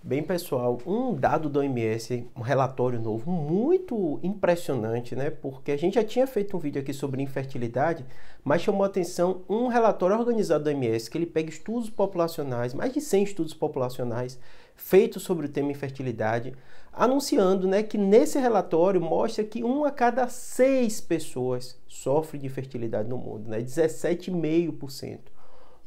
Bem, pessoal, um dado do OMS, um relatório novo, muito impressionante, né? Porque a gente já tinha feito um vídeo aqui sobre infertilidade, mas chamou atenção um relatório organizado do OMS, que ele pega estudos populacionais, mais de 100 estudos populacionais feitos sobre o tema infertilidade, anunciando né, que nesse relatório mostra que uma a cada seis pessoas sofre de infertilidade no mundo, né? 17,5%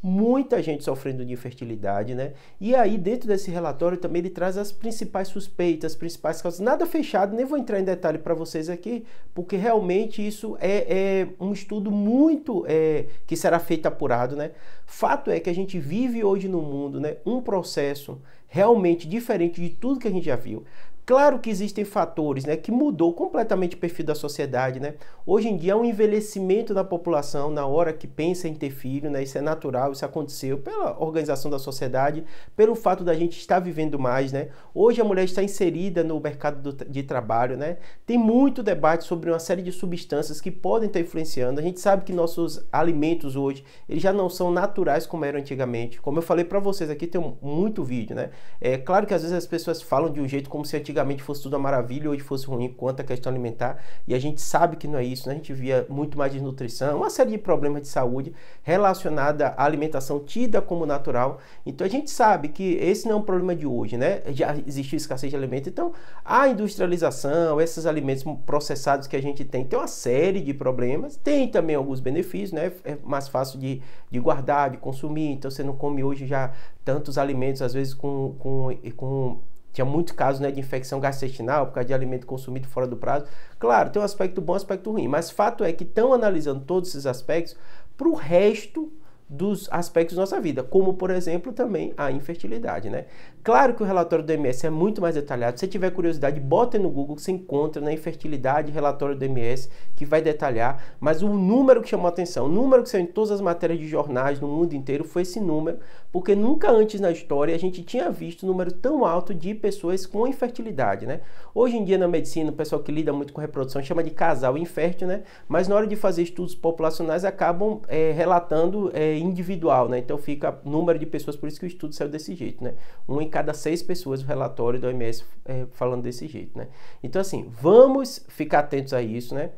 muita gente sofrendo de infertilidade, né? E aí, dentro desse relatório, também ele traz as principais suspeitas, as principais causas. Nada fechado, nem vou entrar em detalhe para vocês aqui, porque realmente isso é, é um estudo muito é, que será feito apurado, né? Fato é que a gente vive hoje no mundo, né? Um processo realmente diferente de tudo que a gente já viu. Claro que existem fatores né, que mudou completamente o perfil da sociedade. Né? Hoje em dia há um envelhecimento da população na hora que pensa em ter filho, né? isso é natural, isso aconteceu pela organização da sociedade, pelo fato da gente estar vivendo mais. Né? Hoje a mulher está inserida no mercado do, de trabalho, né? tem muito debate sobre uma série de substâncias que podem estar influenciando. A gente sabe que nossos alimentos hoje eles já não são naturais como eram antigamente. Como eu falei para vocês aqui, tem muito vídeo. Né? É claro que às vezes as pessoas falam de um jeito como se antigamente antigamente fosse tudo uma maravilha, hoje fosse ruim quanto à questão alimentar. E a gente sabe que não é isso, né? A gente via muito mais desnutrição, uma série de problemas de saúde relacionada à alimentação tida como natural. Então a gente sabe que esse não é um problema de hoje, né? Já existiu escassez de alimentos. Então a industrialização, esses alimentos processados que a gente tem, tem uma série de problemas. Tem também alguns benefícios, né? É mais fácil de, de guardar, de consumir. Então você não come hoje já tantos alimentos, às vezes com, com, com tinha muito caso né, de infecção gastrointestinal por causa de alimento consumido fora do prazo. Claro, tem um aspecto bom, um aspecto ruim, mas fato é que estão analisando todos esses aspectos para o resto dos aspectos da nossa vida, como por exemplo também a infertilidade, né? Claro que o relatório do MS é muito mais detalhado. Se tiver curiosidade, bota no Google, você encontra na né, infertilidade, relatório do MS, que vai detalhar. Mas o número que chamou atenção, o número que saiu em todas as matérias de jornais no mundo inteiro foi esse número, porque nunca antes na história a gente tinha visto um número tão alto de pessoas com infertilidade, né? Hoje em dia na medicina, o pessoal que lida muito com reprodução chama de casal infértil, né? Mas na hora de fazer estudos populacionais acabam é, relatando é, individual, né? Então fica número de pessoas, por isso que o estudo saiu desse jeito, né? Um cada seis pessoas o relatório do OMS é, eh, falando desse jeito, né? Então, assim, vamos ficar atentos a isso, né?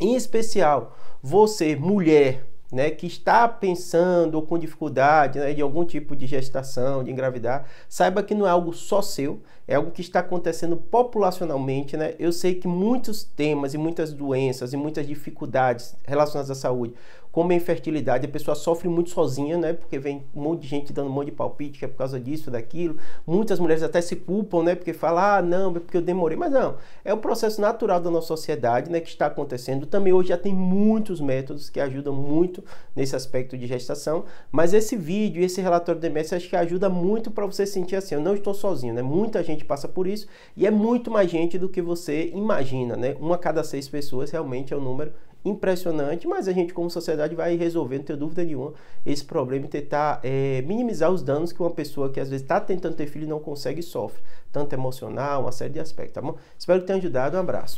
Em especial, você, mulher, né, que está pensando ou com dificuldade né, de algum tipo de gestação, de engravidar, saiba que não é algo só seu, é algo que está acontecendo populacionalmente. Né? Eu sei que muitos temas e muitas doenças e muitas dificuldades relacionadas à saúde como a é infertilidade, a pessoa sofre muito sozinha, né? Porque vem um monte de gente dando um monte de palpite que é por causa disso, daquilo. Muitas mulheres até se culpam, né? Porque falam, ah, não, é porque eu demorei. Mas não, é o um processo natural da nossa sociedade, né? Que está acontecendo. Também hoje já tem muitos métodos que ajudam muito nesse aspecto de gestação. Mas esse vídeo, esse relatório do MS, acho que ajuda muito para você sentir assim, eu não estou sozinho, né? Muita gente passa por isso e é muito mais gente do que você imagina, né? Uma cada seis pessoas realmente é o um número impressionante, mas a gente como sociedade vai resolver, não tenho dúvida nenhuma, esse problema e tentar é, minimizar os danos que uma pessoa que às vezes está tentando ter filho e não consegue sofre, tanto emocional, uma série de aspectos, tá bom? Espero que tenha ajudado, um abraço.